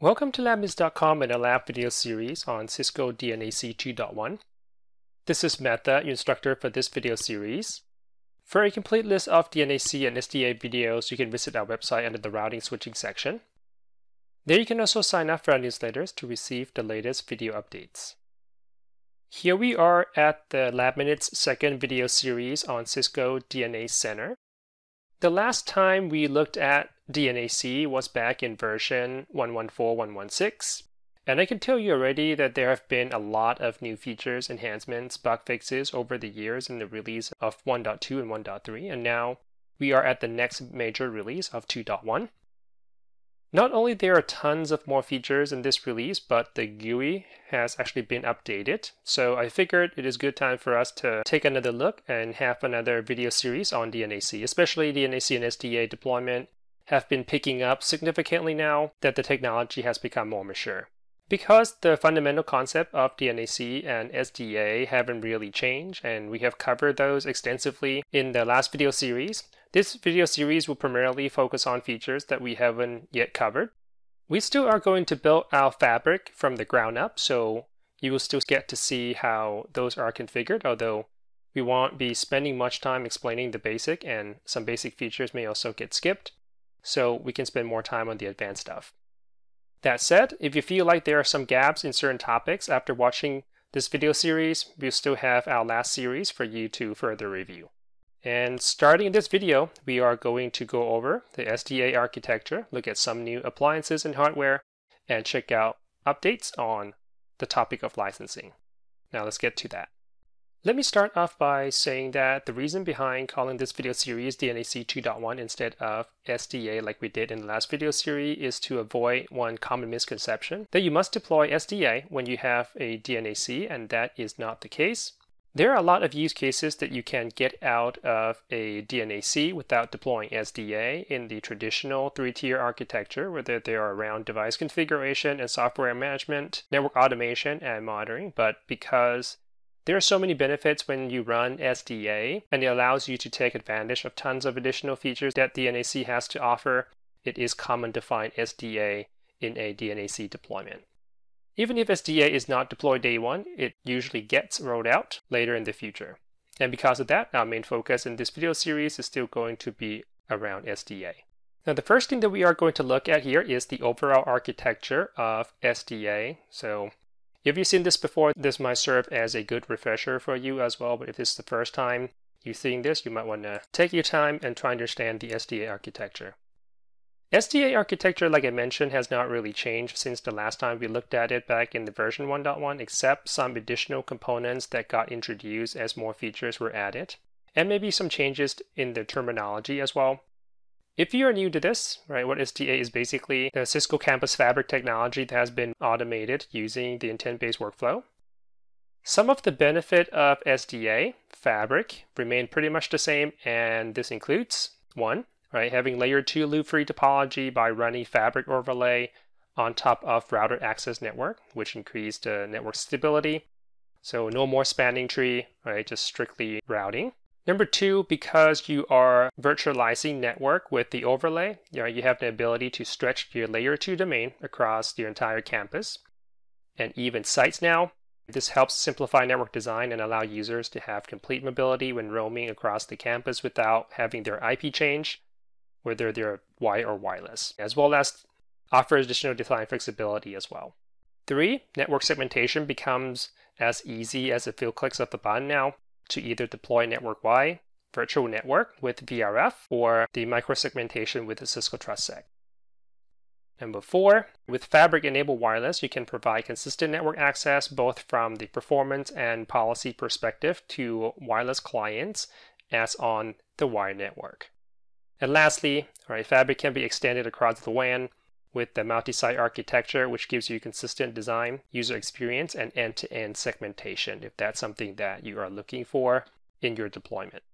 Welcome to LabMIS.com and a lab video series on Cisco DNAC 2.1. This is Mehta, your instructor for this video series. For a complete list of DNAC and SDA videos, you can visit our website under the Routing Switching section. There you can also sign up for our newsletters to receive the latest video updates. Here we are at the Lab Minutes second video series on Cisco DNA Center. The last time we looked at DNAC was back in version 114116. And I can tell you already that there have been a lot of new features, enhancements, bug fixes over the years in the release of 1.2 and 1.3, and now we are at the next major release of 2.1. Not only there are tons of more features in this release, but the GUI has actually been updated. So I figured it is good time for us to take another look and have another video series on DNAC, especially DNAC and SDA deployment have been picking up significantly now that the technology has become more mature. Because the fundamental concept of DNAC and SDA haven't really changed, and we have covered those extensively in the last video series, this video series will primarily focus on features that we haven't yet covered. We still are going to build our fabric from the ground up, so you will still get to see how those are configured, although we won't be spending much time explaining the basic, and some basic features may also get skipped so we can spend more time on the advanced stuff. That said, if you feel like there are some gaps in certain topics after watching this video series, we still have our last series for you to further review. And starting this video, we are going to go over the SDA architecture, look at some new appliances and hardware, and check out updates on the topic of licensing. Now let's get to that. Let me start off by saying that the reason behind calling this video series DNAC 2.1 instead of SDA like we did in the last video series is to avoid one common misconception that you must deploy SDA when you have a DNAC and that is not the case. There are a lot of use cases that you can get out of a DNAC without deploying SDA in the traditional three-tier architecture, whether they are around device configuration and software management, network automation, and monitoring. But because there are so many benefits when you run SDA, and it allows you to take advantage of tons of additional features that DNAC has to offer. It is common to find SDA in a DNAC deployment. Even if SDA is not deployed day one, it usually gets rolled out later in the future. And because of that, our main focus in this video series is still going to be around SDA. Now, the first thing that we are going to look at here is the overall architecture of SDA. So if you've seen this before, this might serve as a good refresher for you as well, but if this is the first time you're seeing this, you might want to take your time and try to understand the SDA architecture. SDA architecture, like I mentioned, has not really changed since the last time we looked at it back in the version 1.1, except some additional components that got introduced as more features were added, and maybe some changes in the terminology as well. If you are new to this, right, what SDA is basically the Cisco Campus Fabric technology that has been automated using the intent-based workflow. Some of the benefit of SDA Fabric remain pretty much the same, and this includes one, right, having layer two loop-free topology by running Fabric overlay on top of router access network, which increased the network stability. So no more spanning tree, right, just strictly routing. Number two, because you are virtualizing network with the overlay, you, know, you have the ability to stretch your layer two domain across your entire campus and even sites now. This helps simplify network design and allow users to have complete mobility when roaming across the campus without having their IP change, whether they're wire or wireless, as well as offers additional design flexibility as well. Three, network segmentation becomes as easy as a few clicks of the button now to either deploy network Y, virtual network with VRF or the microsegmentation with the Cisco TrustSec. Number four, with Fabric enabled wireless, you can provide consistent network access both from the performance and policy perspective to wireless clients as on the wired network. And lastly, right, Fabric can be extended across the WAN with the multi-site architecture, which gives you consistent design, user experience, and end-to-end segmentation if that's something that you are looking for in your deployment.